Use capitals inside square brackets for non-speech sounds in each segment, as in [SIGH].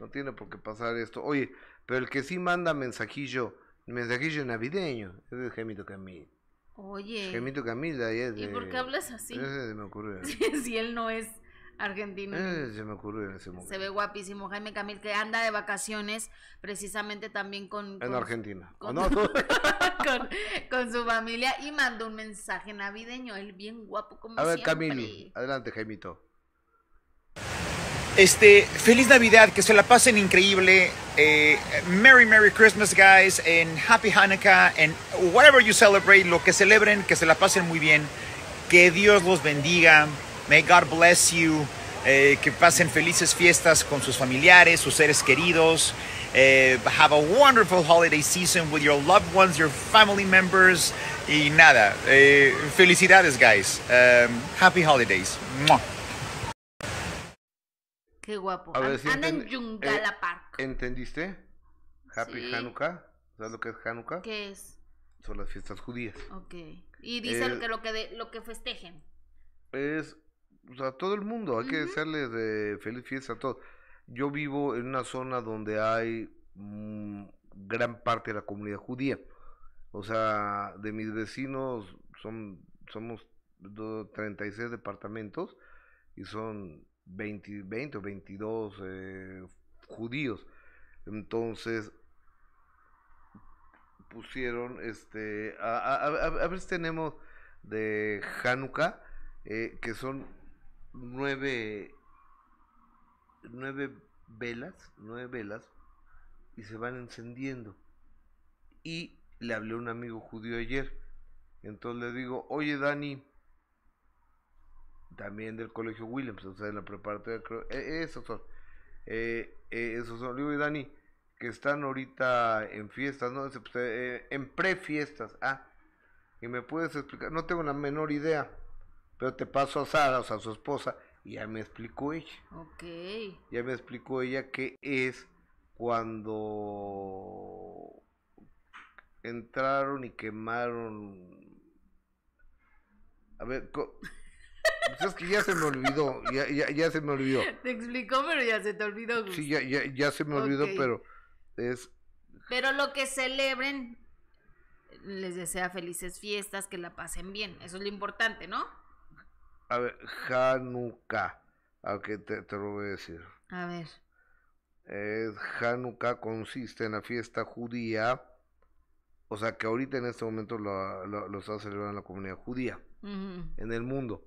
No tiene por qué pasar esto. Oye, pero el que sí manda mensajillo, mensajillo navideño, es el Gemito Camil. Oye. Gemito ahí es ¿Y por qué hablas así? se me [LAUGHS] si él no es argentino. se me ocurrió en ese momento. Se ve guapísimo Jaime Camil que anda de vacaciones precisamente también con... en Argentina. Con, ah, [LAUGHS] [LAUGHS] con, su familia y manda un mensaje navideño, él bien guapo como A ver, Camilo, adelante Jaimito. Este, feliz Navidad, que se la pasen increíble. Eh, Merry Merry Christmas, guys, and Happy Hanukkah, and whatever you celebrate, lo que celebren, que se la pasen muy bien. Que Dios los bendiga. May God bless you. Eh, que pasen felices fiestas con sus familiares, sus seres queridos. Eh, have a wonderful holiday season with your loved ones, your family members. Y nada, felicidades, guys. Um, happy holidays guapo. A ver, en eh, ¿Entendiste? Happy Hanukkah. ¿Sabes lo que es Hanukkah? ¿Qué es? Son las fiestas judías. Ok. Y dicen eh, que lo que, de, lo que festejen. Es o sea, a todo el mundo. Hay que desearles de feliz fiesta a todos. Yo vivo en una zona donde hay mm, gran parte de la comunidad judía. O sea, de mis vecinos son somos 36 departamentos y son 20, o 22 eh, judíos. Entonces pusieron este a, a, ver tenemos de Hanukkah eh, que son nueve nueve velas nueve velas y se van encendiendo y le hablé a un amigo judío ayer entonces le digo oye Dani también del Colegio Williams, o sea, de la preparatoria, creo, e, eh, esos eh, son, Eso son, y Dani, que están ahorita en fiestas, ¿no? Pues, eh, eh, en prefiestas, ah, y me puedes explicar, no tengo la menor idea, pero te paso a Sara, o sea, a su esposa, y ya me explicó ella. Ok. Ya me explicó ella qué es cuando entraron y quemaron. A ver, pues es que ya se me olvidó, ya, se me olvidó. Te explicó, pero ya se te olvidó. Sí, ya, se me olvidó, pero es... Pero lo que celebren, les desea felices fiestas, que la pasen bien. Eso es lo importante, ¿no? A ver, Hanukkah. A te, lo voy a decir. A ver. Hanukkah consiste en la fiesta judía, o sea que ahorita en este momento lo, lo, está celebrando la comunidad judía en el mundo.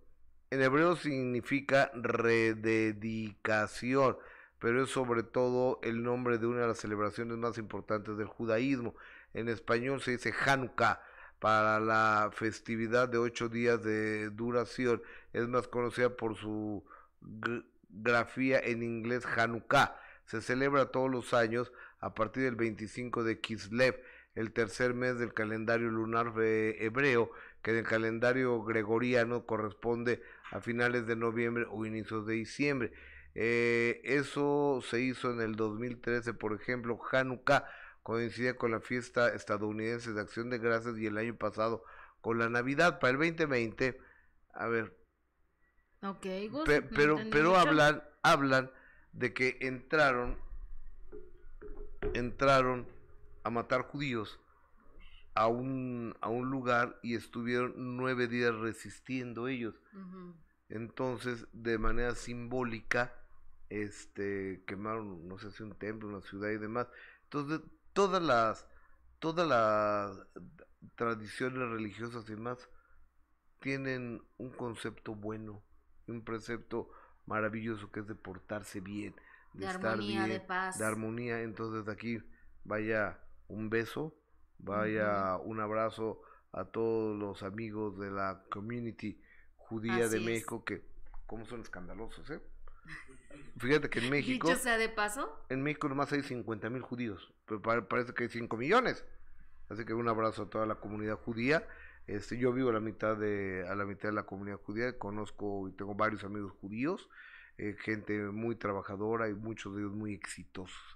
En hebreo significa rededicación, pero es sobre todo el nombre de una de las celebraciones más importantes del judaísmo. En español se dice Hanukkah para la festividad de ocho días de duración. Es más conocida por su grafía en inglés Hanukkah. Se celebra todos los años a partir del 25 de Kislev, el tercer mes del calendario lunar hebreo, que en el calendario gregoriano corresponde a finales de noviembre o inicios de diciembre. Eh, eso se hizo en el 2013, por ejemplo, Hanukkah coincide con la fiesta estadounidense de Acción de Gracias y el año pasado con la Navidad para el 2020. A ver. Ok, pero, pero hablan, hablan de que entraron, entraron a matar judíos a un, a un lugar y estuvieron nueve días resistiendo ellos. Entonces, de manera simbólica, este, quemaron, no sé si un templo, una ciudad y demás. Entonces, todas las, todas las tradiciones religiosas y demás tienen un concepto bueno, un precepto maravilloso que es de portarse bien, de, estar bien, de paz, de armonía. Entonces, aquí vaya un beso Vaya un abrazo a todos los amigos de la community judía de México que, ¿cómo son escandalosos, eh? Fíjate que en [LAUGHS] México... Dicho sea de paso. En México nomás hay 50 mil judíos, pero parece que hay 5 millones. Así que un abrazo a toda la comunidad judía. Este, yo vivo a la mitad de a la mitad de la comunidad judía, conozco y tengo varios amigos judíos, eh, gente muy trabajadora y muchos de ellos muy exitosos.